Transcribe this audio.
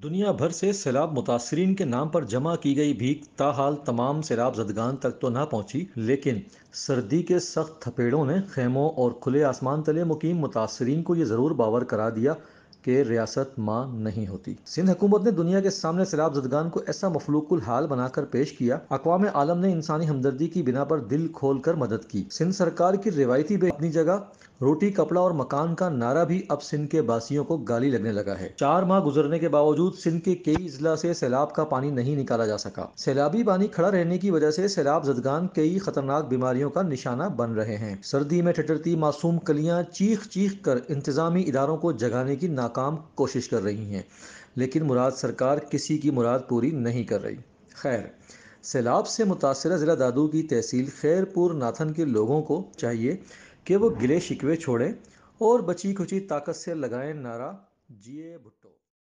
दुनिया भर से सैलाब मुतासरीन के नाम पर जमा की गई भीख ताहाल तमाम सैलाब जदगान तक तो ना पहुंची लेकिन सर्दी के सख्त थपेड़ों ने खेमों और खुले आसमान तले मुकीम मुतासरीन को ये ज़रूर बावर करा दिया के रियासत माँ नहीं होती सिंध हुकूमत ने दुनिया के सामने सैलाब जदगान को ऐसा मफलूकुल हाल बनाकर पेश किया अकवाम आलम ने इंसानी हमदर्दी की बिना पर दिल खोल कर मदद की सिंध सरकार की रिवायती अपनी जगह रोटी कपड़ा और मकान का नारा भी अब सिंध के बासियों को गाली लगने लगा है चार माह गुजरने के बावजूद सिंध के कई जिला से सैलाब का पानी नहीं निकाला जा सका सैलाबी पानी खड़ा रहने की वजह से सैलाब जदगान कई खतरनाक बीमारियों का निशाना बन रहे हैं सर्दी में ठटरती मासूम कलियां चीख चीख कर इंतजामी इदारों को जगाने की नाकाम कोशिश कर रही हैं लेकिन मुराद सरकार किसी की मुराद पूरी नहीं कर रही खैर सैलाब से मुतासर ज़िला दादू की तहसील खैरपुर नाथन के लोगों को चाहिए कि वो गिले शिकवे छोड़ें और बची खुची ताकत से लगाएं नारा जिए भुट्टो